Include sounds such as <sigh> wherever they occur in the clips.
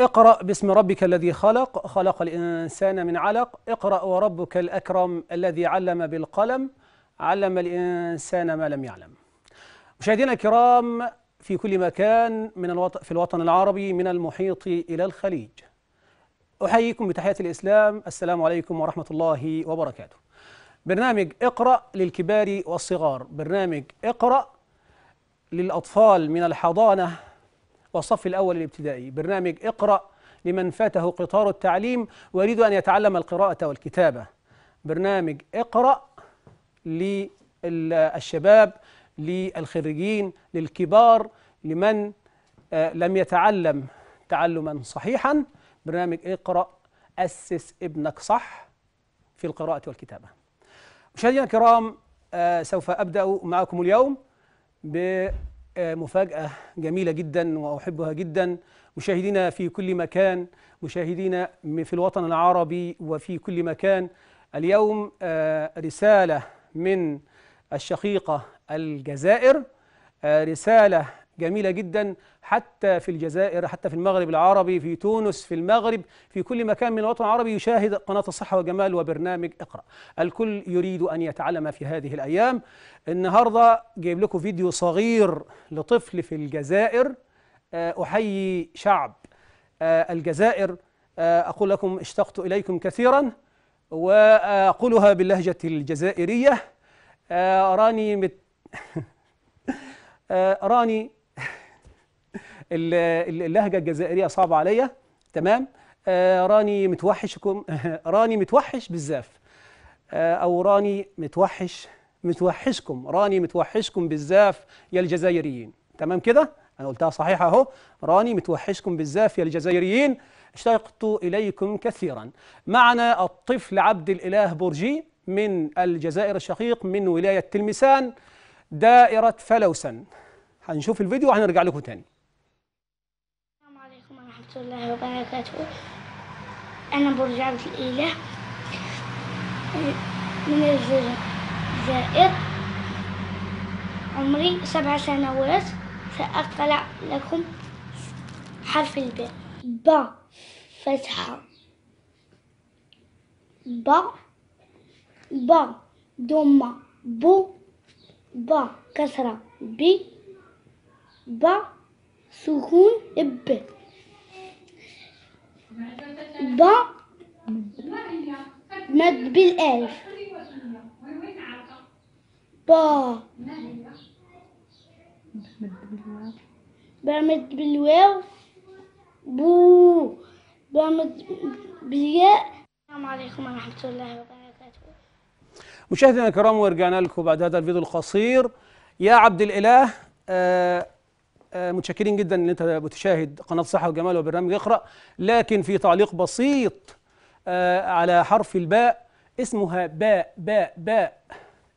اقرأ باسم ربك الذي خلق خلق الإنسان من علق اقرأ وربك الأكرم الذي علم بالقلم علم الإنسان ما لم يعلم مشاهدينا الكرام في كل مكان من الوط في الوطن العربي من المحيط إلى الخليج أحييكم بتحية الإسلام السلام عليكم ورحمة الله وبركاته برنامج اقرأ للكبار والصغار برنامج اقرأ للأطفال من الحضانة والصف الأول الابتدائي برنامج اقرأ لمن فاته قطار التعليم ويريد أن يتعلم القراءة والكتابة برنامج اقرأ للشباب للخريجين للكبار لمن آه، لم يتعلم تعلما صحيحا برنامج اقرأ أسس ابنك صح في القراءة والكتابة مشاهدينا الكرام آه، سوف أبدأ معكم اليوم ب مفاجأة جميلة جدا وأحبها جدا مشاهدينا في كل مكان مشاهدينا في الوطن العربي وفي كل مكان اليوم آه، رسالة من الشقيقة الجزائر آه، رسالة جميلة جدا حتى في الجزائر حتى في المغرب العربي في تونس في المغرب في كل مكان من الوطن العربي يشاهد قناة الصحة وجمال وبرنامج اقرأ الكل يريد أن يتعلم في هذه الأيام النهاردة جايب لكم فيديو صغير لطفل في الجزائر آه، أحيي شعب آه، الجزائر آه، أقول لكم اشتقت إليكم كثيرا وأقولها باللهجة الجزائرية راني مت <laughs> راني اللهجه الجزائريه صعبه عليا تمام آه راني متوحشكم <laughs> راني متوحش بالزاف آه او راني متوحش متوحشكم راني متوحشكم بالزاف يا الجزائريين تمام كده انا قلتها صحيحه اهو راني متوحشكم بالزاف يا الجزائريين اشتقت اليكم كثيرا معنا الطفل عبد الاله برجي من الجزائر الشقيق من ولايه تلمسان دائره فلوسن هنشوف الفيديو وهنرجع لكم تاني عليكم ورحمة الله وبركاته أنا برج عبد الإله من الجزائر عمري سبع سنوات سأقرأ لكم حرف الباء باء فتحة باء باء ضمة بو باء كسرة بي باء سكون ب ضع مد بالالف با بمد بالواو بو بمد بالياء السلام عليكم ورحمه الله وبركاته مشاهدينا الكرام ورجعنا لكم بعد هذا الفيديو القصير يا عبد الاله آه آه، متشكرين جدا ان انت بتشاهد قناه صحه وجمال وبرنامج اقرا لكن في تعليق بسيط آه، على حرف الباء اسمها باء باء باء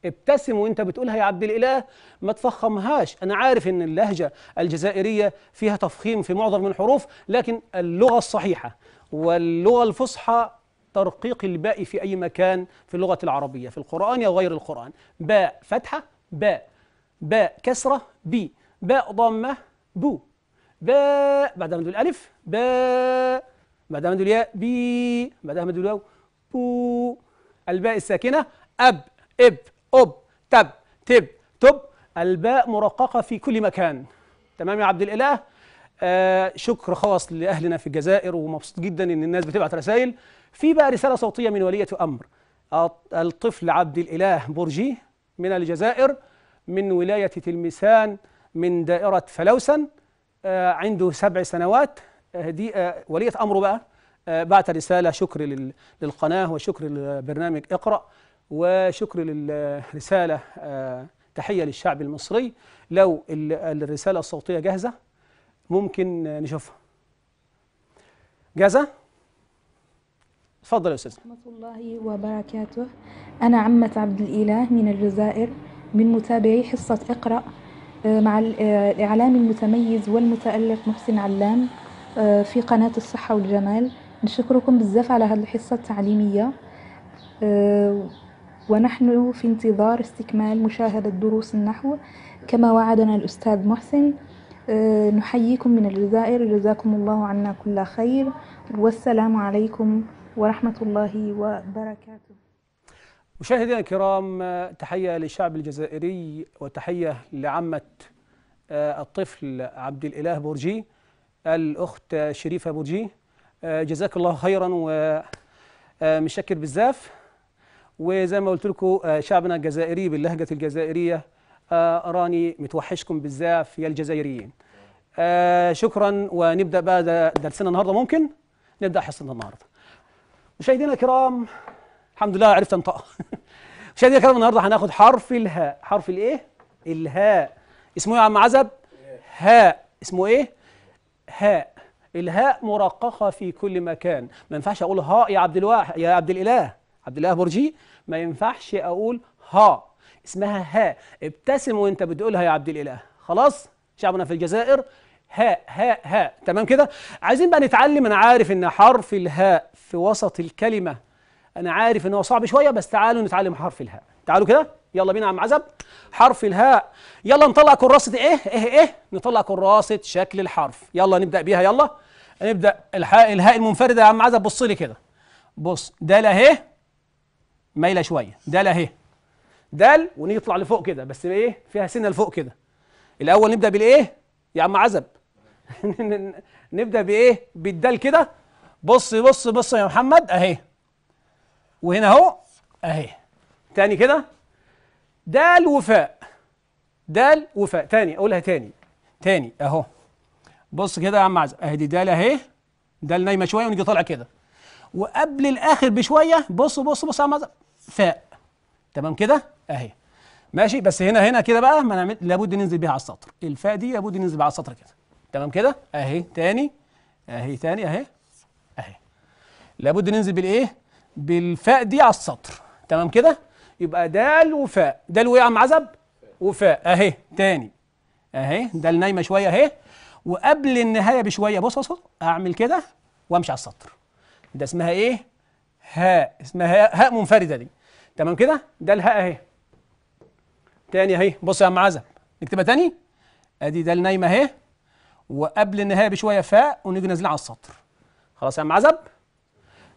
ابتسم وانت بتقولها يا عبد الاله ما تفخمهاش انا عارف ان اللهجه الجزائريه فيها تفخيم في معظم الحروف لكن اللغه الصحيحه واللغه الفصحى ترقيق الباء في اي مكان في اللغه العربيه في القران او غير القران باء فتحه باء باء كسره بي باء ضامة بو باء بعدها مد الألف باء بعدها مد الياء بي بعدها مد الواو بو الباء الساكنة أب إب أب تب تب تب الباء مرققة في كل مكان تمام يا عبد الإله آه شكر خاص لأهلنا في الجزائر ومبسوط جدا إن الناس بتبعت رسائل في بقى رسالة صوتية من ولية أمر الطفل عبد الإله برجي من الجزائر من ولاية تلمسان من دائرة فلوسن آه، عنده سبع سنوات آه، دي آه، ولية أمره بقى بعت رسالة شكر للقناة وشكر لبرنامج اقرأ وشكر للرسالة تحية للشعب المصري لو الرسالة الصوتية جاهزة ممكن نشوفها جاهزة؟ تفضل يا استاذ ورحمة الله وبركاته أنا عمة عبد الإله من الجزائر من متابعي حصة اقرأ آه، مع آه، الإعلام المتميز والمتألق محسن علام آه، في قناة الصحة والجمال نشكركم بزاف على هذه الحصة التعليمية ونحن في انتظار استكمال مشاهدة دروس النحو كما وعدنا الأستاذ محسن نحييكم من الجزائر جزاكم الله عنا كل خير والسلام عليكم ورحمة الله وبركاته مشاهدينا الكرام تحية للشعب الجزائري وتحية لعمة آه، الطفل عبد الإله برجي الأخت شريفة برجي آه، جزاك الله خيرا ومشكر آه، بزاف وزي ما قلت لكم شعبنا الجزائري باللهجة الجزائرية راني متوحشكم بزاف يا الجزائريين شكرا ونبدأ بقى درسنا النهاردة ممكن نبدأ حصتنا النهاردة مشاهدينا الكرام الحمد لله عرفت انطقها <laughs> مش هذه الكلام النهارده هناخد حرف الهاء حرف الايه الهاء اسمه ايه يا عم عزب هاء اسمه ايه هاء الهاء مرققه في كل مكان ما ينفعش اقول هاء يا عبد الواحد يا عبد الاله عبد الاله برجي ما ينفعش اقول ها اسمها هاء ابتسم وانت بتقولها يا عبد الاله خلاص شعبنا في الجزائر هاء هاء هاء تمام كده عايزين بقى نتعلم انا عارف ان حرف الهاء في وسط الكلمه انا عارف ان هو صعب شويه بس تعالوا نتعلم حرف الهاء تعالوا كده يلا بينا يا عم عزب حرف الهاء يلا نطلع كراسه ايه ايه ايه, إيه؟ نطلع كراسه شكل الحرف يلا نبدا بيها يلا نبدا الحاء الهاء المنفرده يا عم عزب بص لي كده بص دال اهي مايله شويه دال اهي دال ونيجي نطلع لفوق كده بس ايه فيها سنه لفوق كده الاول نبدا بالايه يا عم عزب <laughs> نبدا بايه بالدال كده بص بص بص يا محمد اهي وهنا اهو اهي تاني كده دال وفاء دال وفاء تاني اقولها تاني تاني اهو بص كده يا عم عز اهي دي دال اهي دال نايمه شويه ونيجي طالع كده وقبل الاخر بشويه بص بص بص يا عم عز فاء تمام كده اهي ماشي بس هنا هنا كده بقى ما نعمل لابد ننزل بيها على السطر الفاء دي لابد ننزل بيها على السطر كده تمام كده اهي تاني اهي تاني اهي اهي لابد ننزل بالايه بالفاء دي على السطر تمام كده يبقى دال وفاء دال وايه يا عم عزب وفاء اهي تاني اهي دال نايمه شويه اهي وقبل النهايه بشويه بص بص اعمل كده وامشي على السطر ده اسمها ايه هاء اسمها هاء منفرده دي تمام كده ده الهاء اهي تاني اهي بص يا عم عزب نكتبها تاني ادي ده النايمه اهي وقبل النهايه بشويه فاء ونيجي نازلين على السطر خلاص يا عم عزب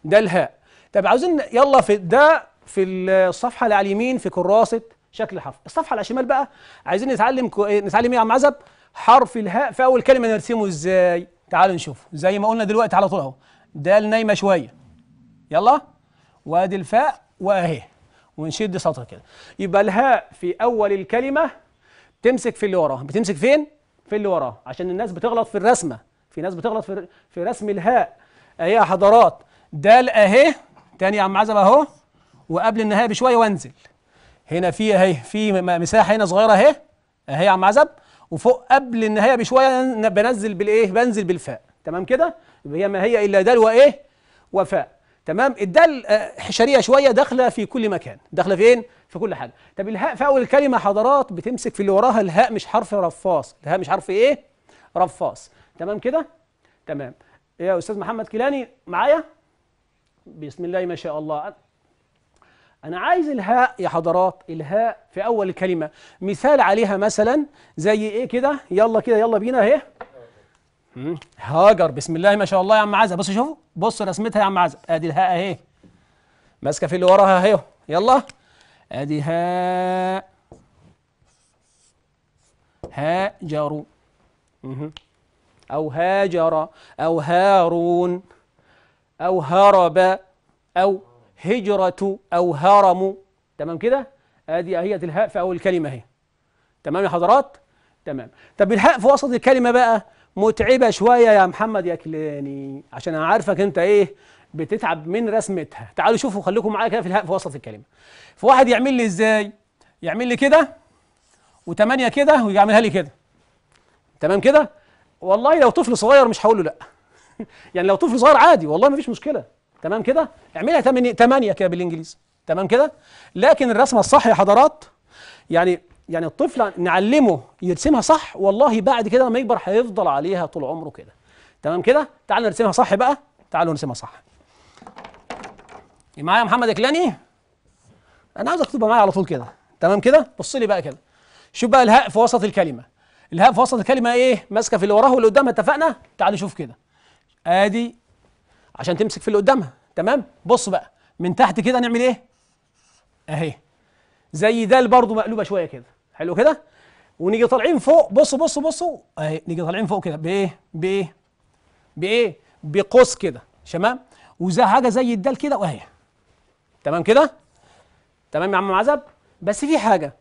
ده الهاء طب عاوزين يلا في ده في الصفحه اللي على اليمين في كراسه شكل الحرف الصفحه اللي على الشمال بقى عايزين نتعلم كو... إيه، نتعلم ايه يا عم عزب حرف الهاء في اول كلمه نرسمه ازاي تعالوا نشوف زي ما قلنا دلوقتي على طول اهو ده نايمه شويه يلا وادي الفاء واهي ونشد سطر كده يبقى الهاء في اول الكلمه تمسك في اللي وراه بتمسك فين في اللي وراه عشان الناس بتغلط في الرسمه في ناس بتغلط في في رسم الهاء اهي يا حضرات دال اهي تاني يا عم عزب اهو وقبل النهايه بشويه وانزل هنا في اهي في مساحه هنا صغيره اهي اهي يا عم عزب وفوق قبل النهايه بشويه بنزل بالايه بنزل بالفاء تمام كده هي ما هي الا دال وايه وفاء تمام الدال آه، حشريه شويه داخله في كل مكان داخله فين في كل حاجه طب الهاء في اول الكلمه حضرات بتمسك في اللي وراها الهاء مش حرف رفاص الهاء مش حرف ايه رفاص تمام كده تمام يا استاذ محمد كيلاني معايا بسم الله ما شاء الله أنا عايز الهاء يا حضرات الهاء في أول الكلمة مثال عليها مثلا زي إيه كده يلا كده يلا بينا أهي هاجر بسم الله ما شاء الله يا عم عزب بصوا شوفوا بصوا رسمتها يا عم عزب أدي الهاء أهي ماسكة في اللي وراها أهي يلا أدي هاء هاجر أو هاجر أو هارون أو هرب أو هجرة أو هرم تمام كده ادي هي الهاء في اول الكلمه اهي تمام يا حضرات تمام طب الهاء في وسط الكلمه بقى متعبه شويه يا محمد يا كلاني عشان انا عارفك انت ايه بتتعب من رسمتها تعالوا شوفوا خليكم معايا كده في الهاء في وسط الكلمه فواحد يعمل لي ازاي يعمل لي كده وثمانية كده ويعملها لي كده تمام كده والله لو طفل صغير مش هقول له لا <laughs> يعني لو طفل صغير عادي والله ما فيش مشكله تمام كده اعملها 8 8 كده بالانجليزي تمام كده لكن الرسمه الصح يا حضرات يعني يعني الطفل نعلمه يرسمها صح والله بعد كده لما يكبر هيفضل عليها طول عمره كده تمام كده تعالوا نرسمها صح بقى تعالوا نرسمها صح معايا يا محمد اكلاني انا عاوزك تبقى معايا على طول كده تمام كده بص لي بقى كده شوف بقى الهاء في وسط الكلمه الهاء في وسط الكلمه ايه ماسكه في اللي وراه واللي قدامها اتفقنا تعالوا شوف كده ادي عشان تمسك في اللي قدامها تمام بص بقى من تحت كده نعمل ايه اهي زي ده برضو مقلوبه شويه كده حلو كده ونيجي طالعين فوق بصوا بصوا بصوا اهي نيجي طالعين فوق كده بايه بايه بايه بقوس كده تمام وزي حاجه زي الدال كده واهي تمام كده تمام يا عم عزب بس في حاجه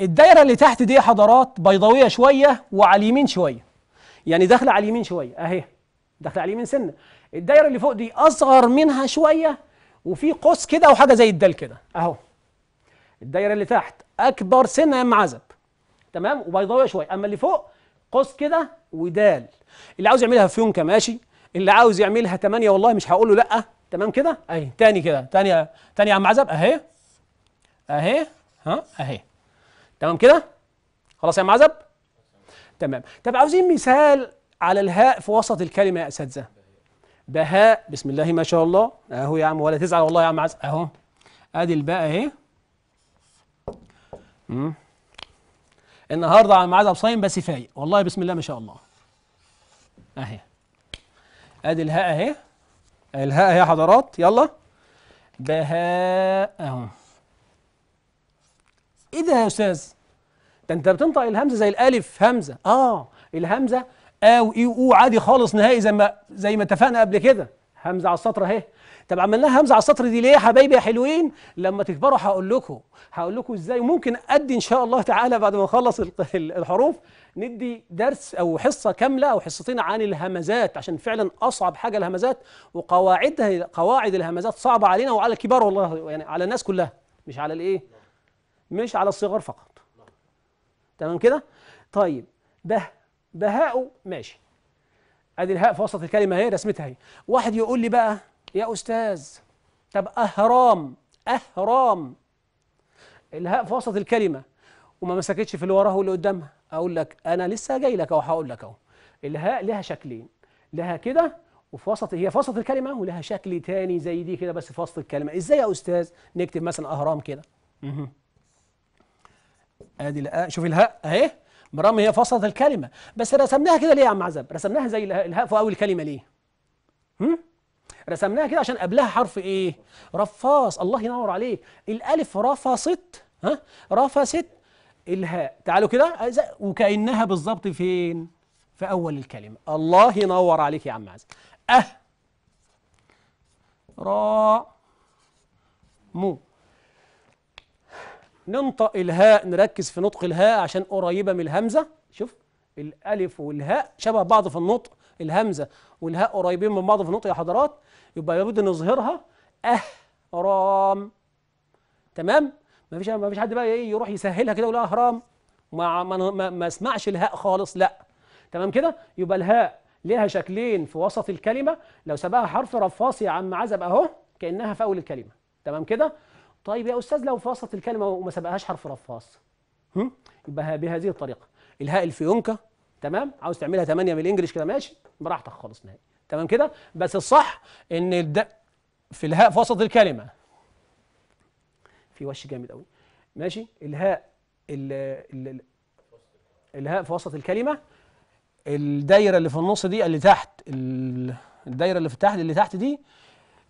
الدايره اللي تحت دي حضارات بيضاويه شويه وعلى اليمين شويه يعني داخله على اليمين شويه اهي داخل عليه من سنه الدايره اللي فوق دي اصغر منها شويه وفي قوس كده وحاجة زي الدال كده اهو الدايره اللي تحت اكبر سنه يا اما عزب تمام وبيضاويه شويه اما اللي فوق قوس كده ودال اللي عاوز يعملها فيونكه ماشي اللي عاوز يعملها 8 والله مش هقول له لا تمام كده اهي تاني كده تاني تاني يا عم عزب اهي اهي ها اهي تمام كده خلاص يا عم عزب تمام طب عاوزين مثال على الهاء في وسط الكلمة يا أساتذة بهاء بسم الله ما شاء الله أهو يا عم ولا تزعل والله يا عم عز أهو أدي الباء أهي النهارده عم عز صايم بس فايق والله بسم الله ما شاء الله أهي أدي الهاء أهي الهاء أهي يا حضرات يلا بهاء أهو إيه ده يا أستاذ؟ ده أنت بتنطق الهمزة زي الألف همزة آه الهمزة آ آه، وإي او عادي خالص نهائي زي ما زي ما اتفقنا قبل كده همزة على السطر أهي طب عملناها همزة على السطر دي ليه يا حبايبي يا حلوين لما تكبروا هقول لكم هقول لكم إزاي وممكن أدي إن شاء الله تعالى بعد ما أخلص <laughs> الحروف ندي درس أو حصة كاملة أو حصتين عن الهمزات عشان فعلا أصعب حاجة الهمزات وقواعدها قواعد الهمزات صعبة علينا وعلى الكبار والله يعني على الناس كلها مش على الإيه؟ مش على الصغار فقط تمام كده؟ طيب ده بهاء ماشي ادي الهاء في وسط الكلمه اهي رسمتها اهي واحد يقول لي بقى يا استاذ طب اهرام اهرام الهاء في وسط الكلمه وما مسكتش في اللي وراها واللي قدامها اقول لك انا لسه جاي لك اهو هقول لك اهو الهاء لها شكلين لها كده وفي وسط هي في وسط الكلمه ولها شكل تاني زي دي كده بس في وسط الكلمه ازاي يا استاذ نكتب مثلا اهرام كده ادي الهاء شوف الهاء اهي برغم هي فصلت الكلمة بس رسمناها كده ليه يا عم عزب رسمناها زي الهاء في أول كلمة ليه هم؟ رسمناها كده عشان قبلها حرف إيه رفاص الله ينور عليك الألف رفصت ها رفست الهاء تعالوا كده وكأنها بالظبط فين في أول الكلمة الله ينور عليك يا عم عزب أه را مو ننطق الهاء نركز في نطق الهاء عشان قريبة من الهمزة شوف الألف والهاء شبه بعض في النطق الهمزة والهاء قريبين من بعض في النطق يا حضرات يبقى لابد نظهرها أه، رام تمام مفيش مفيش حد بقى ايه يروح يسهلها كده يقول أهرام ما ما ما اسمعش الهاء خالص لا تمام كده يبقى الهاء ليها شكلين في وسط الكلمة لو سبقها حرف رفاصي يا عم عزب أهو كأنها في أول الكلمة تمام كده طيب يا أستاذ لو فاصلت الكلمة وما سبقهاش حرف رفاص يبقى بهذه الطريقة الهاء الفيونكة تمام عاوز تعملها 8 بالانجلش كده ماشي براحتك خالص نهائي تمام كده بس الصح ان الد... في الهاء وسط الكلمة في وش جامد قوي ماشي الهاء ال... ال... الهاء في وسط الكلمة الدايرة اللي في النص دي اللي تحت الدايرة اللي في تحت اللي تحت دي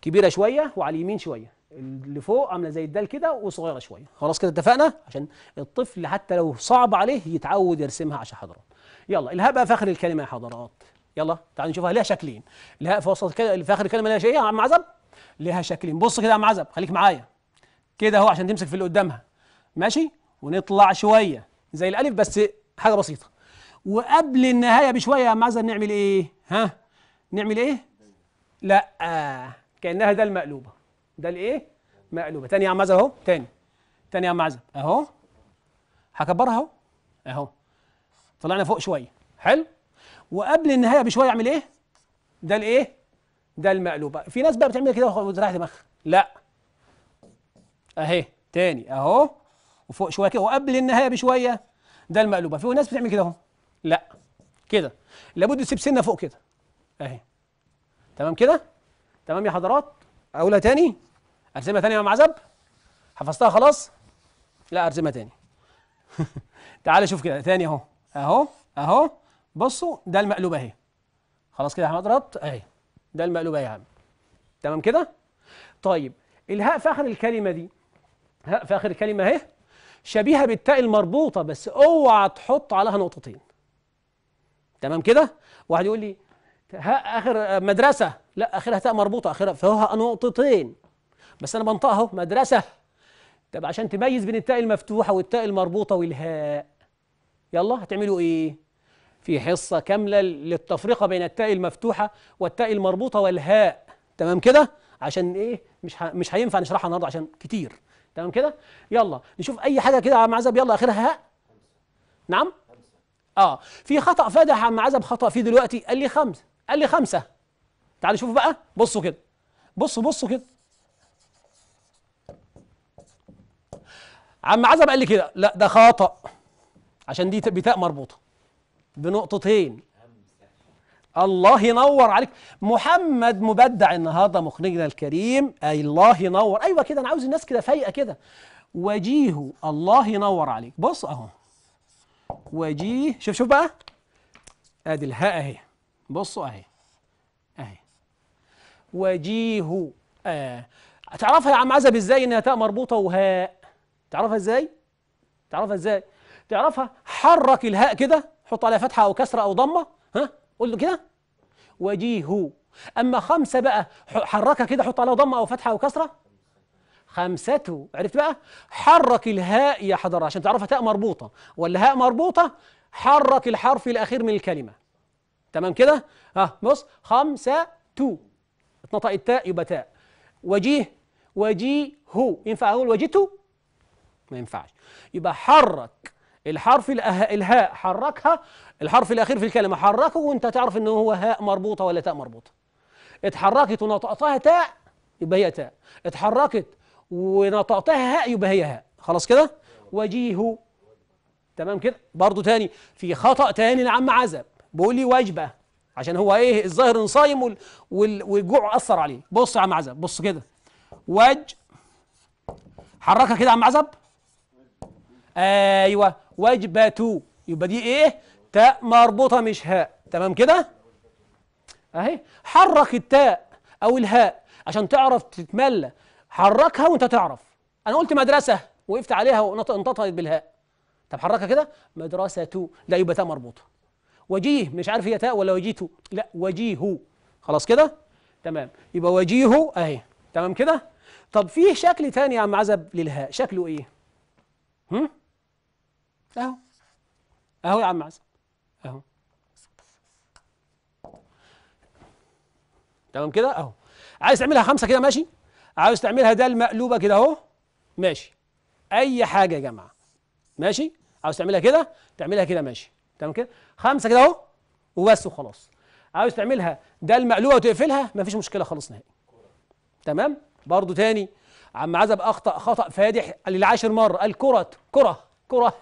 كبيرة شوية وعلى اليمين شوية اللي فوق عامله زي الدال كده وصغيره شويه خلاص كده اتفقنا عشان الطفل حتى لو صعب عليه يتعود يرسمها عشان حضرات يلا الهاء بقى في اخر الكلمه يا حضرات يلا تعالوا نشوفها ليها شكلين الهاء في وسط كده في اخر الكلمه ليها شيء إيه؟ يا عم عزب ليها شكلين بص كده يا عم عزب خليك معايا كده اهو عشان تمسك في اللي قدامها ماشي ونطلع شويه زي الالف بس حاجه بسيطه وقبل النهايه بشويه يا عم عزب نعمل ايه ها نعمل ايه لا كانها ده المقلوبه ده الايه مقلوبه تاني يا عم اهو تاني تاني يا عم اهو هكبرها اهو اهو طلعنا فوق شويه حلو وقبل النهايه بشويه اعمل ايه ده الايه ده المقلوبه في ناس بقى بتعمل كده وتريح دماغها لا اهي تاني اهو وفوق شويه كده وقبل النهايه بشويه ده المقلوبه في ناس بتعمل كده اهو لا كده لابد تسيب سنه فوق كده اهي تمام كده تمام يا حضرات اقولها تاني أرسمها تاني مع عزب حفظتها خلاص لا أرسمها تاني <laughs> تعال شوف كده تاني أهو أهو أهو بصوا ده المقلوبة أهي خلاص كده يا أحمد ربط أهي ده المقلوبة أهي يا عم تمام كده طيب الهاء في آخر الكلمة دي هاء في آخر الكلمة أهي شبيهة بالتاء المربوطة بس اوعى تحط عليها نقطتين تمام كده واحد يقول لي هاء آخر مدرسة لا آخرها تاء مربوطة آخرها فهو نقطتين بس انا بنطقها اهو مدرسه طب عشان تميز بين التاء المفتوحه والتاء المربوطه والهاء يلا هتعملوا ايه في حصه كامله للتفرقه بين التاء المفتوحه والتاء المربوطه والهاء تمام كده عشان ايه مش ه... مش هينفع نشرحها النهارده عشان كتير تمام كده يلا نشوف اي حاجه كده يا عم عزب يلا اخرها هاء نعم اه في خطا فادح يا عم عزب خطا فيه دلوقتي قال لي خمسه قال لي خمسه تعالوا شوفوا بقى بصوا كده بصوا بصوا كده عم عزب قال لي كده لا ده خطأ عشان دي بتاء مربوطة بنقطتين الله ينور عليك محمد مبدع النهارده مخرجنا الكريم اي الله ينور ايوه كده انا عاوز الناس كده فايقه كده وجيه الله ينور عليك بص اهو وجيه شوف شوف بقى ادي الهاء اهي بصوا اهي اهي وجيه آه. تعرفها يا عم عزب ازاي انها تاء مربوطه وهاء تعرفها ازاي تعرفها ازاي تعرفها حرك الهاء كده حط عليها فتحه او كسره او ضمه ها قول له كده وجيه اما خمسه بقى حركها كده حط عليها ضمه او فتحه او كسره خمسته عرفت بقى حرك الهاء يا حضره عشان تعرفها تاء مربوطه ولا هاء مربوطه حرك الحرف الاخير من الكلمه تمام كده ها بص خمسه تو اتنطق التاء يبقى تاء وجيه وجيه ينفع اقول وجيته ما ينفعش يبقى حرك الحرف الأه... الهاء حركها الحرف الاخير في الكلمه حركه وانت تعرف ان هو هاء مربوطه ولا تاء مربوطه اتحركت ونطقتها تاء يبقى هي تاء اتحركت ونطقتها هاء يبقى هي هاء خلاص كده وجيه تمام كده برضه تاني في خطا تاني نعم عزب بيقول لي وجبه عشان هو ايه الظاهر ان صايم وال... وال... والجوع اثر عليه بص يا عم عزب بص كده وج حركها كده يا عم عزب ايوه وجبه يبقى دي ايه تاء مربوطه مش هاء تمام كده اهي حرك التاء او الهاء عشان تعرف تتملى حركها وانت تعرف انا قلت مدرسه وقفت عليها وانتطقت بالهاء طب حركها كده مدرسه لا يبقى تاء مربوطه وجيه مش عارف هي تاء ولا وجيته لا وجيه خلاص كده تمام يبقى وجيه اهي تمام كده طب فيه شكل تاني يا عم عزب للهاء شكله ايه هم اهو اهو يا عم عزم اهو تمام كده اهو عايز تعملها خمسه كده ماشي عايز تعملها ده المقلوبه كده اهو ماشي اي حاجه يا جماعه ماشي عاوز تعملها كده تعملها كده ماشي تمام كده خمسه كده اهو وبس وخلاص عاوز تعملها ده المقلوبه وتقفلها مفيش مشكله خالص نهائي تمام برضو تاني عم عزب اخطا خطا فادح للعاشر مره الكره كره كره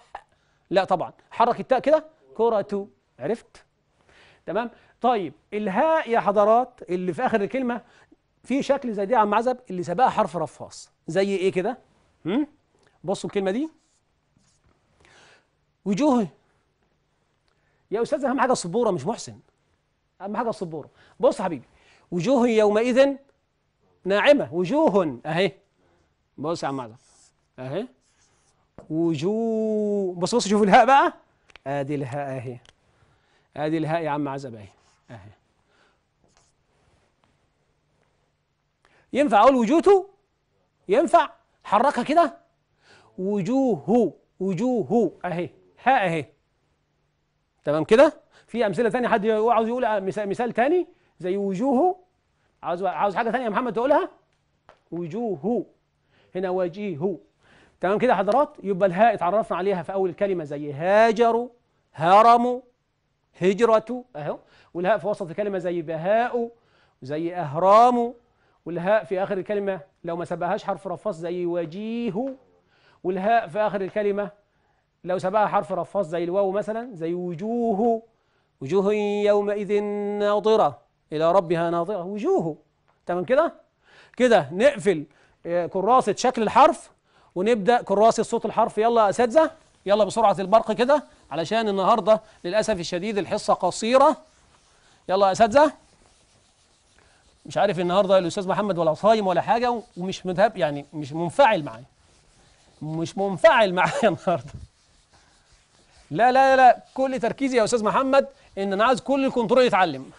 لا طبعا حرك التاء كده كرة عرفت تمام طيب الهاء يا حضرات اللي في اخر الكلمه في شكل زي دي يا عم عزب اللي سبقها حرف رفاص زي ايه كده بصوا الكلمه دي وجوه يا استاذ اهم حاجه السبوره مش محسن اهم حاجه السبوره بص يا حبيبي وجوه يومئذ ناعمه وجوه اهي بص يا عم عزب اهي وجوه بص بص شوفوا الهاء بقى ادي الهاء اهي ادي الهاء يا عم عزب اهي اهي ينفع اقول وجوته ينفع حركها كده وجوه وجوه اهي هاء اهي تمام كده في امثله ثانيه حد عاوز يقول مثال مثال ثاني زي وجوه عاوز عاوز حاجه ثانيه يا محمد تقولها وجوه هنا وجيه تمام كده يا حضرات يبقى الهاء اتعرفنا عليها في اول الكلمه زي هاجروا هرموا هجرة اهو والهاء في وسط الكلمه زي بهاء زي اهرام والهاء في اخر الكلمه لو ما سبقهاش حرف رفاص زي وجيه والهاء في اخر الكلمه لو سبقها حرف رفاص زي الواو مثلا زي وجوه وجوه يومئذ ناضره الى ربها ناظره وجوه تمام كده كده نقفل آه، كراسه شكل الحرف ونبدا كراسي الصوت الحرفي يلا يا اساتذه يلا بسرعه البرق كده علشان النهارده للاسف الشديد الحصه قصيره يلا يا اساتذه مش عارف النهارده الاستاذ محمد ولا صايم ولا حاجه ومش مذهب يعني مش منفعل معايا مش منفعل معايا <laughs> النهارده لا لا لا كل تركيزي يا استاذ محمد ان انا عايز كل الكنترول يتعلم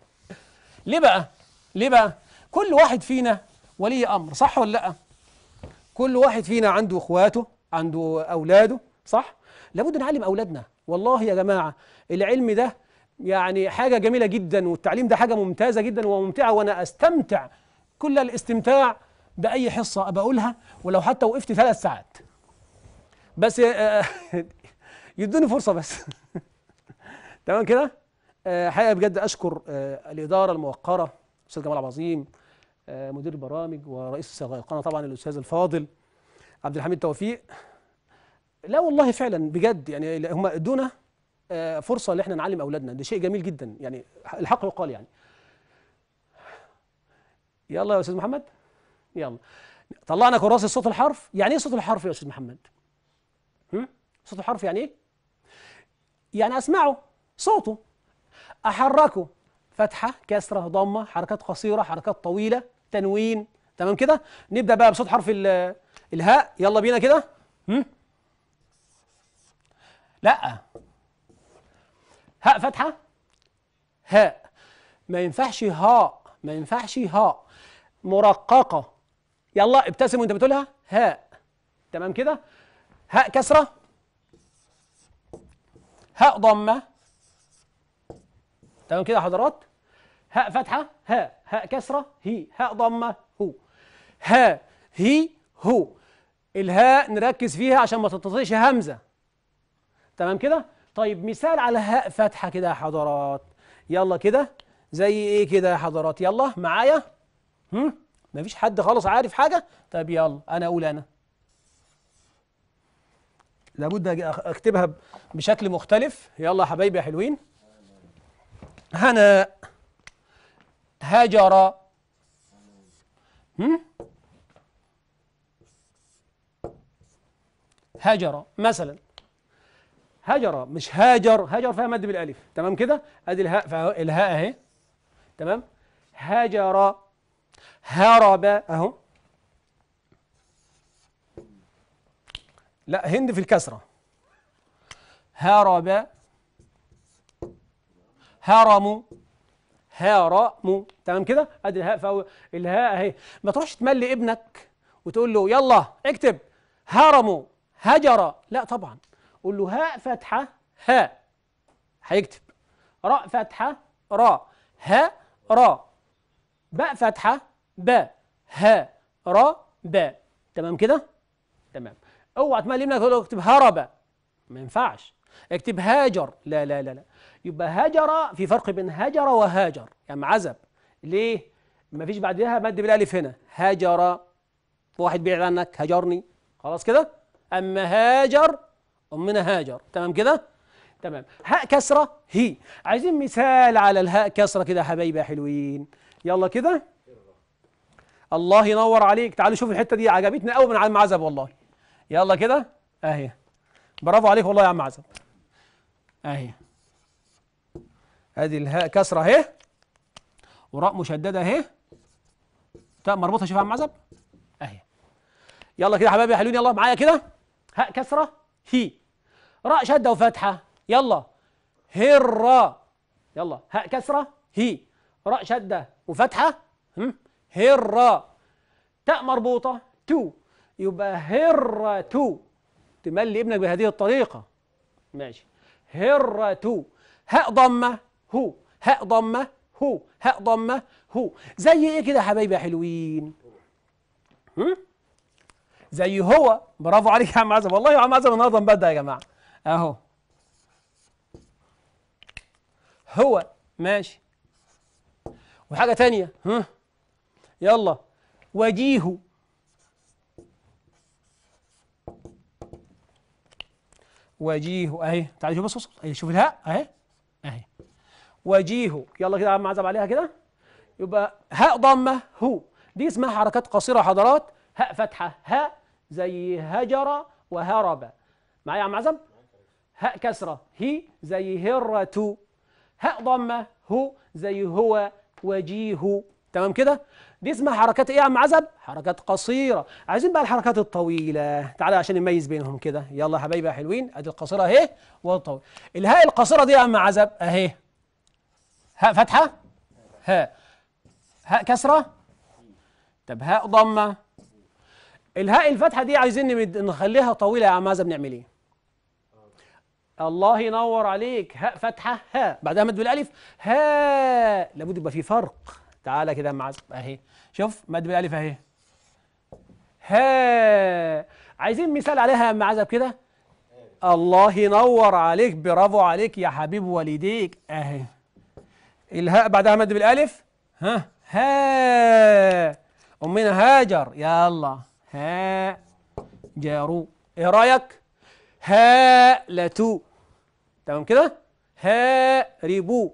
<laughs> ليه بقى ليه بقى كل واحد فينا ولي امر صح ولا لا كل واحد فينا عنده اخواته عنده اولاده صح لابد نعلم اولادنا والله يا جماعه العلم ده يعني حاجه جميله جدا والتعليم ده حاجه ممتازه جدا وممتعه وانا استمتع كل الاستمتاع باي حصه بقولها ولو حتى وقفت ثلاث ساعات بس آه، <laughs> يدوني فرصه بس <laughs> تمام كده آه، حقيقه بجد اشكر آه، الاداره الموقره استاذ جمال عبد العظيم آه، مدير برامج ورئيس القناه طبعا الاستاذ الفاضل عبد الحميد توفيق لا والله فعلا بجد يعني هم ادونا آه، فرصه ان احنا نعلم اولادنا ده شيء جميل جدا يعني الحق يقال يعني يلا يا استاذ محمد يلا طلعنا كراسه صوت الحرف يعني ايه صوت الحرف يا استاذ محمد هم؟ صوت الحرف يعني ايه يعني اسمعه صوته احركه فتحه كسره ضمه حركات قصيره حركات طويله تنوين تمام كده نبدا بقى بصوت حرف الهاء يلا بينا كده لا هاء فتحه هاء ما ينفعش هاء ما ينفعش هاء مرققه يلا ابتسم وانت بتقولها هاء تمام كده هاء كسره هاء ضمه تمام كده يا حضرات هاء فتحه هاء هاء كسرة هي هاء ضمة هو ها هي هو الهاء نركز فيها عشان ما تتطيش همزة تمام كده طيب مثال على هاء فتحة كده يا حضرات يلا كده زي ايه كده يا حضرات يلا معايا هم مفيش حد خالص عارف حاجة طب يلا انا اقول انا لابد اكتبها بشكل مختلف يلا يا حبايبي يا حلوين هناء هجر هجر مثلا هجر مش هاجر هاجر فيها مد بالالف تمام كده ادي الهاء فالهاء اهي تمام هجر هرب اهو لا هند في الكسره هرب هرم مو تمام كده ادي الهاء فأو الهاء اهي ما تروحش تملي ابنك وتقول له يلا اكتب هرمو هجر لا طبعا قول له هاء فتحه هاء هيكتب راء فتحه راء هاء راء باء فتحه باء ها راء باء تمام كده تمام اوعى تملي ابنك تقول له اكتب هرب ما ينفعش اكتب هاجر لا لا لا لا يبقى هجر في فرق بين هجر وهاجر يعني عزب ليه ما فيش بعدها مد بالالف هنا هاجر واحد بيعلن عنك هجرني خلاص كده اما هاجر امنا هاجر تمام كده تمام هاء كسره هي عايزين مثال على الهاء كسره كده يا حبايبي يا حلوين يلا كده الله ينور عليك تعالوا شوف الحته دي عجبتني قوي من عم عزب والله يلا كده اهي برافو عليك والله يا عم عزب اهي ادي الهاء كسره اهي وراء مشدده اهي تاء مربوطه عم معزب اهي يلا كده يا حبايبي يا حلوين يلا معايا كده هاء كسره هي راء شده وفتحه يلا هر يلا هاء كسره هي راء شده وفتحه هر تاء مربوطه تو يبقى هر تو تملي ابنك بهذه الطريقه ماشي هرة هاء ضمة هو هاء ضمة هو هاء ضمة هو زي ايه كده يا حبايبي يا حلوين هم؟ زي هو برافو عليك يا عم عزم والله يا عم عزم النهارده مبدع يا جماعه اهو هو ماشي وحاجه تانية ها يلا وجيهو وجيه اهي تعالى شوف بص بص اهي شوف الهاء اهي اهي وجيه يلا كده عم عزب عليها كده يبقى هاء ضمه هو دي اسمها حركات قصيره حضرات هاء فتحه هاء زي هجر وهرب معايا يا عم عزم هاء كسره هي زي هرة هاء ضمه هو زي هو وجيه تمام كده دي اسمها حركات ايه يا عم عزب حركات قصيره عايزين بقى الحركات الطويله تعالى عشان نميز بينهم كده يلا يا حبايبي يا حلوين ادي القصيره اهي والطويله الهاء القصيره دي يا عم عزب اهي هاء فتحه هاء هاء كسره طب هاء ضمه الهاء الفتحه دي عايزين نخليها طويله يا عم عزب نعمل ايه الله ينور عليك هاء فتحه هاء بعدها مد بالالف هاء لابد يبقى في فرق تعالى كده مع اهي شوف مد بالالف اهي ها عايزين مثال عليها يا ام عزب كده الله ينور عليك برافو عليك يا حبيب والديك اهي الهاء بعدها مد بالالف ها ها امنا هاجر يلا ها جارو ايه رايك ها لتو تمام كده ها ريبو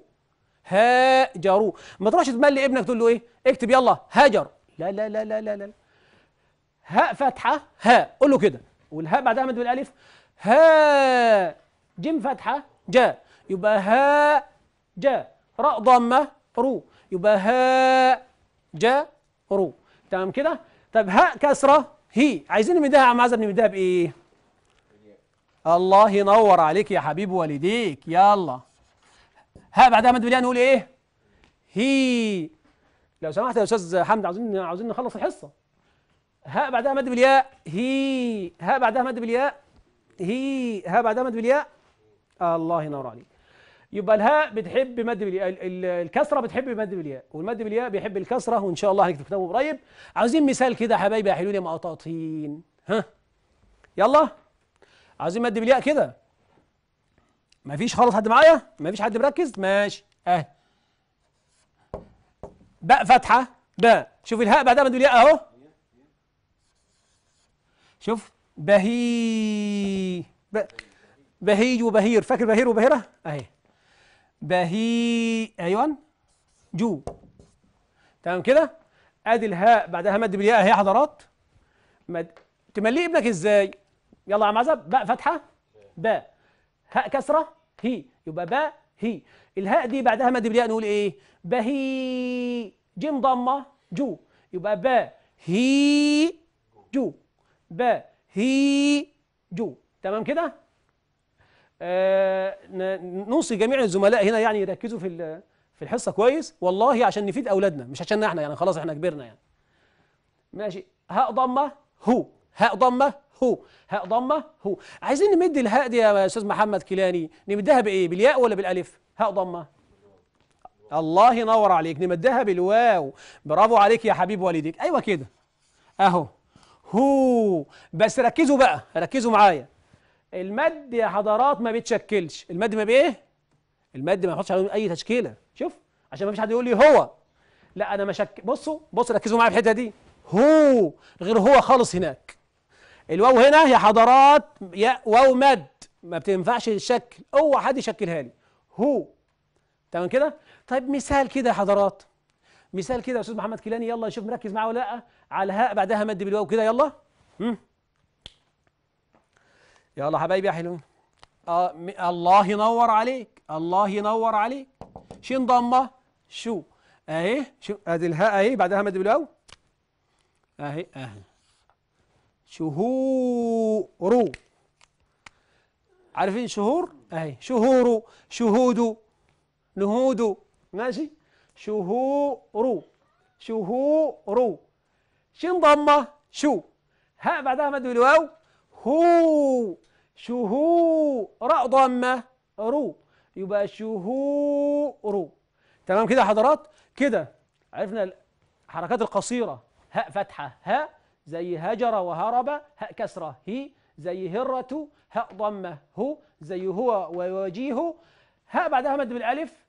هاجروا ما تروحش تملي ابنك تقول له ايه اكتب يلا هاجر لا لا لا لا لا لا هاء فتحه هاء قول له كده والهاء بعدها مد بالالف ها جيم فتحه جاء يبقى ها جاء راء ضمه رو يبقى ها جاء رو تمام كده طب هاء كسره هي عايزين نمدها يا عم عزب نمدها بايه الله ينور عليك يا حبيب والديك يلا ها بعدها مد بالياء نقول ايه هي لو سمحت يا استاذ حمد عاوزين عاوزين نخلص الحصه هاء بعدها مد بالياء هي هاء بعدها مد بالياء هي هاء بعدها مد بالياء الله ينور عليك يبقى الهاء بتحب مد بالياء الكسره بتحب مد بالياء والمد بالياء بيحب الكسره وان شاء الله هنكتب كتابه قريب عاوزين مثال كده يا حبايبي يا حلوين يا مقطاطين ها يلا عاوزين مد بالياء كده مفيش خالص حد معايا مفيش حد مركز ماشي اهي باء فتحه باء شوف الهاء بعدها بدون ياء اهو شوف بهي ب... بهي وبهير فاكر بهير وبهيره اهي بهي ايوه جو تمام كده ادي الهاء بعدها مد بالياء اهي يا حضرات مد تمليه ابنك ازاي يلا يا عم عزب باء فتحه باء هاء كسرة هي يبقى باء هي الهاء دي بعدها مد بالياء نقول ايه بهي جيم ضمة جو يبقى باء هي جو باء هي جو تمام كده آه نوصي جميع الزملاء هنا يعني يركزوا في في الحصه كويس والله عشان نفيد اولادنا مش عشان احنا يعني خلاص احنا كبرنا يعني ماشي هاء ضمه هو هاء ضمه هو هاء ضمة هو عايزين نمد الهاء دي يا أستاذ محمد كيلاني نمدها بإيه بالياء ولا بالألف هاء ضمة الله ينور عليك نمدها بالواو برافو عليك يا حبيب والديك أيوة كده أهو هو بس ركزوا بقى ركزوا معايا المد يا حضرات ما بيتشكلش المد ما بإيه المد ما يحطش عليه أي تشكيلة شوف عشان ما فيش حد يقول لي هو لا أنا مشك بصوا بصوا ركزوا معايا في الحتة دي هو غير هو خالص هناك الواو هنا يا حضرات يا واو مد ما بتنفعش الشكل اوعى حد يشكلها لي هو تمام كده طيب مثال كده يا حضرات مثال كده يا استاذ محمد كيلاني يلا نشوف مركز معاه ولا لا على هاء بعدها مد بالواو كده يلا هم. يلا حبايبي يا حلوين آه الله ينور عليك الله ينور عليك شين ضمه شو اهي شو ادي الهاء اهي بعدها مد بالواو اهي اهي شهور عارفين شهور اهي شهور شهود نهود ماشي شهور شهور شين ضمه شو هاء بعدها مد الواو هو شهو راء ضمه رو يبقى شهور تمام كده يا حضرات كده عرفنا الحركات القصيره هاء فتحه هاء زي هجر وهرب هاء كسرة هي زي هرة هاء ضمة هو زي هو ووجيه هاء بعدها مد بالألف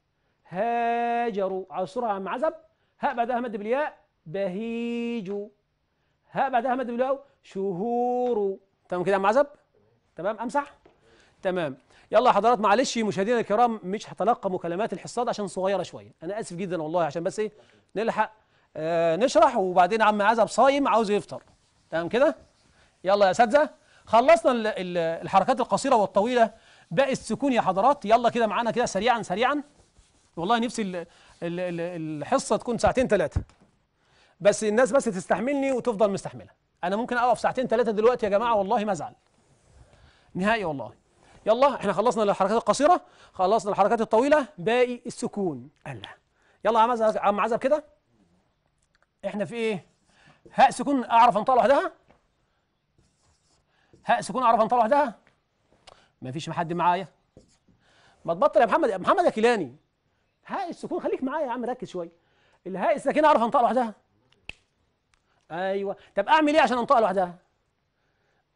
هاجر على الصورة عم عزب هاء بعدها مد بالياء بهيج هاء بعدها مد بالواو شهور تمام كده عم عزب تمام امسح تمام يلا حضرات معلش مشاهدينا الكرام مش هتلقى مكالمات الحصاد عشان صغيره شويه انا اسف جدا والله عشان بس ايه نلحق آه، نشرح وبعدين عم عزب صايم عاوز يفطر تمام كده يلا يا اساتذه خلصنا الحركات القصيره والطويله باقي السكون يا حضرات يلا كده معانا كده سريعا سريعا والله نفسي الحصه تكون ساعتين ثلاثه بس الناس بس تستحملني وتفضل مستحمله انا ممكن اقف ساعتين ثلاثه دلوقتي يا جماعه والله ما ازعل نهائي والله يلا احنا خلصنا الحركات القصيره خلصنا الحركات الطويله باقي السكون الله يلا يا عم عزب كده احنا في ايه هاء سكون اعرف انطقها لوحدها هاء سكون اعرف انطقها لوحدها مفيش حد معايا ما تبطل يا محمد محمد كيلاني هاء السكون خليك معايا يا عم ركز شويه الهاء الساكنه اعرف انطقها لوحدها ايوه طب اعمل ايه عشان انطقها لوحدها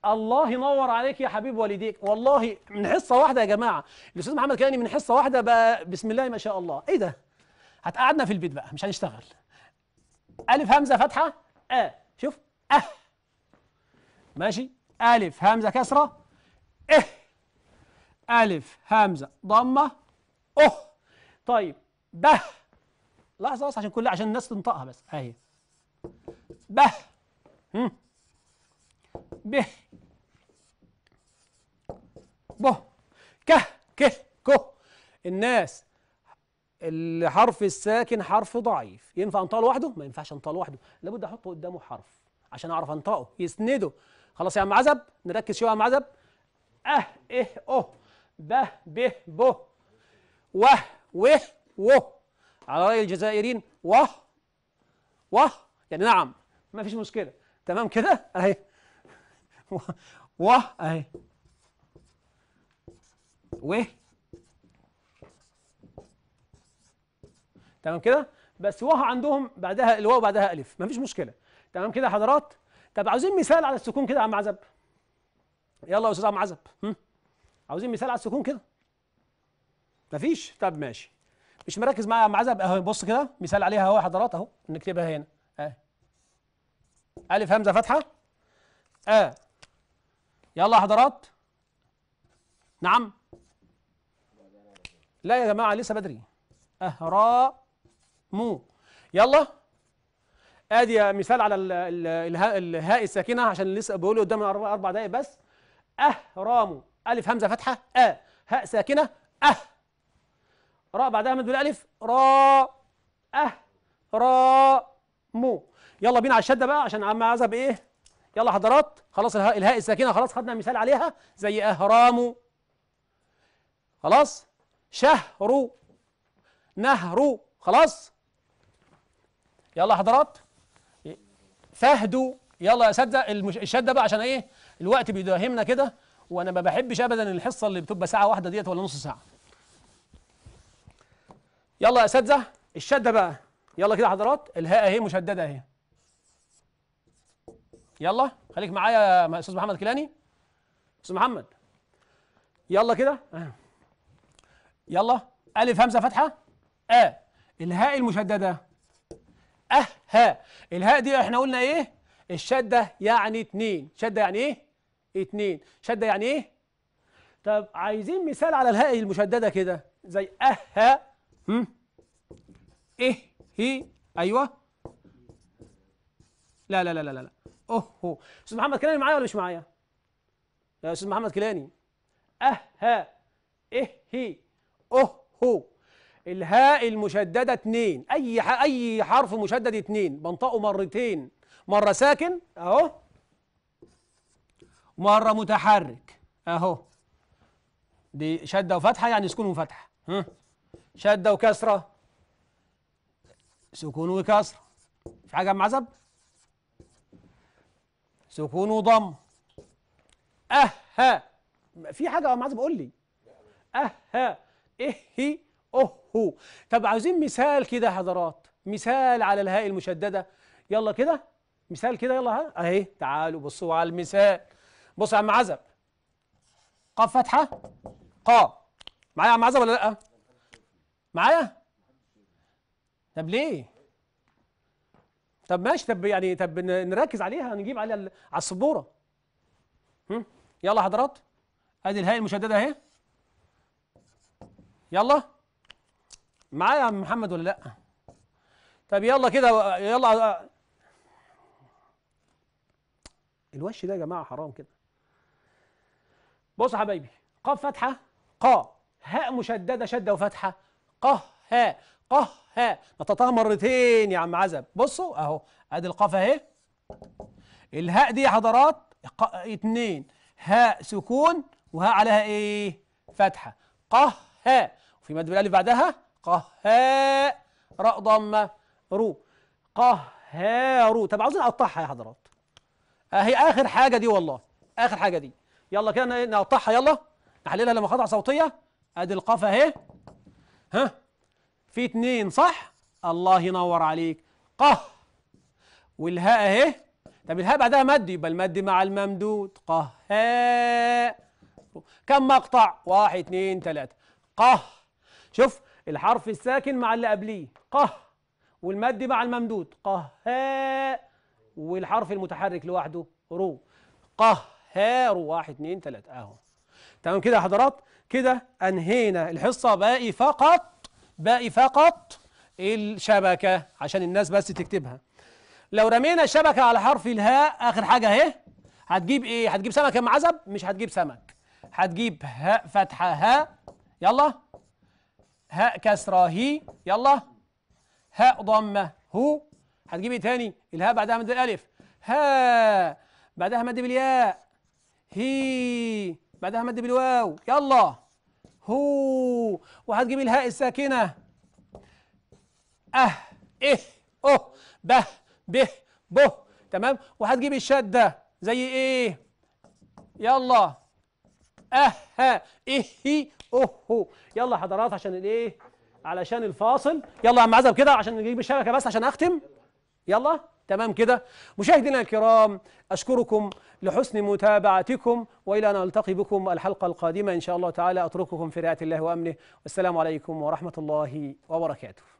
الله ينور عليك يا حبيب والديك والله من حصه واحده يا جماعه الاستاذ محمد كاني من حصه واحده بقى بسم الله ما شاء الله ايه ده هتقعدنا في البيت بقى مش هنشتغل ألف همزة فتحة أ شوف أه ماشي ألف همزة كسرة إه ألف همزة ضمة أه طيب به لحظة بس عشان كل عشان الناس تنطقها بس أهي به به به كه كه كه الناس الحرف الساكن حرف ضعيف ينفع انطقه لوحده ما ينفعش انطقه لوحده لابد احط قدامه حرف عشان اعرف انطقه يسنده خلاص يا عم عزب نركز شويه يا عم عزب اه اه اه به به بو وه وه و على راي الجزائريين وه وه يعني نعم ما فيش مشكله تمام كده اهي وه اهي وه تمام كده بس واو عندهم بعدها الواو بعدها الف مفيش مشكله تمام كده يا حضرات طب عاوزين مثال على السكون كده يا عم عزب يلا يا استاذ عم عزب هم؟ عاوزين مثال على السكون كده مفيش طب ماشي مش مركز معايا يا عم عزب اهو بص كده مثال عليها اهو يا حضرات اهو نكتبها هنا اه الف همزه فتحه اه يلا يا حضرات نعم لا يا جماعه لسه بدري اهراء مو يلا ادي مثال على الهاء الساكنه عشان لسه بقوله قدام اربع دقائق بس اهرام الف همزه فتحه ا أه. هاء ساكنه اه راء بعدها مد بالالف را اه را مو يلا بينا على الشده بقى عشان عم عايزها ايه يلا حضرات خلاص الهاء, الهاء الساكنه خلاص خدنا مثال عليها زي اهرام خلاص شهر نهر خلاص يلا حضرات فهدوا يلا يا اساتذه الشده بقى عشان ايه الوقت بيداهمنا كده وانا ما بحبش ابدا الحصه اللي بتبقى ساعه واحده ديت ولا نص ساعه يلا يا اساتذه الشده بقى يلا كده حضرات الهاء اهي مشدده اهي يلا خليك معايا يا استاذ محمد كلاني استاذ محمد يلا كده أه. يلا الف همزه فتحه ا آه. الهاء المشدده أه ها الهاء دي احنا قلنا إيه الشدة يعني اتنين شدة يعني إيه اتنين شدة يعني إيه طب عايزين مثال على الهاء المشددة كده زي أه ها هم إيه هي أيوه لا لا لا لا لا أوه أستاذ محمد كلاني معايا ولا مش معايا يا أستاذ محمد كلاني أه ها إيه هي أوه هو الهاء المشددة اتنين أي أي حرف مشدد اتنين بنطقه مرتين مرة ساكن أهو مرة متحرك أهو دي شدة وفتحة يعني سكون وفتحة ها شدة وكسرة سكون وكسرة في حاجة مع عزب سكون وضم أه ها في حاجة مع عزب قول لي أه ها إيه هي اوه طب عايزين مثال كده يا حضرات مثال على الهاء المشدده يلا كده مثال كده يلا ها اهي تعالوا بصوا على المثال بص يا عم عزب قاف فتحه قا معايا يا عم عزب ولا لا معايا طب ليه طب ماشي طب يعني طب نركز عليها نجيب عليها على السبوره يلا حضرات ادي الهاء المشدده اهي يلا معايا يا عم محمد ولا لا طب يلا كده يلا الوش ده يا جماعه حرام كده بص يا حبايبي قاف فتحه ق هاء مشدده شده وفتحه قه هاء قه هاء نططها مرتين يا عم عزب بصوا اهو ادي القاف اهي الهاء دي يا حضرات اتنين هاء سكون وهاء عليها ايه فتحه قه هاء وفي مد بالالف بعدها قهاء راء ضمة رو قهارو طب عاوزين نقطعها يا حضرات اهي آه، اخر حاجة دي والله اخر حاجة دي يلا كده نقطعها يلا نحللها لما صوتية ادي القاف اهي ها في اتنين صح الله ينور عليك قه والهاء اهي طب الهاء بعدها مد يبقى المد مع الممدود قهاء كم مقطع واحد اتنين تلاتة قه شوف الحرف الساكن مع اللي قبليه قه والمد مع الممدود قهاء والحرف المتحرك لوحده رو قه قهار واحد اثنين ثلاثة اهو تمام كده يا حضرات كده انهينا الحصة باقي فقط باقي فقط الشبكة عشان الناس بس تكتبها لو رمينا الشبكة على حرف الهاء اخر حاجة اهي هتجيب ايه هتجيب سمكة معزب مش هتجيب سمك هتجيب هاء فتحة هاء يلا هاء كسرة هي يلا هاء ضمة هو هتجيب ايه تاني الهاء بعدها مد الألف هاء بعدها مد بالياء هي بعدها مد بالواو يلا هو وهتجيب الهاء الساكنة أه إه أه به به به تمام وهتجيب الشدة زي إيه يلا أه ها اه هي اوه يلا حضرات عشان الايه علشان الفاصل يلا يا عم عزب كده عشان نجيب الشبكه بس عشان اختم يلا تمام كده مشاهدينا الكرام اشكركم لحسن متابعتكم والى ان التقي بكم الحلقه القادمه ان شاء الله تعالى اترككم في رعايه الله وامنه والسلام عليكم ورحمه الله وبركاته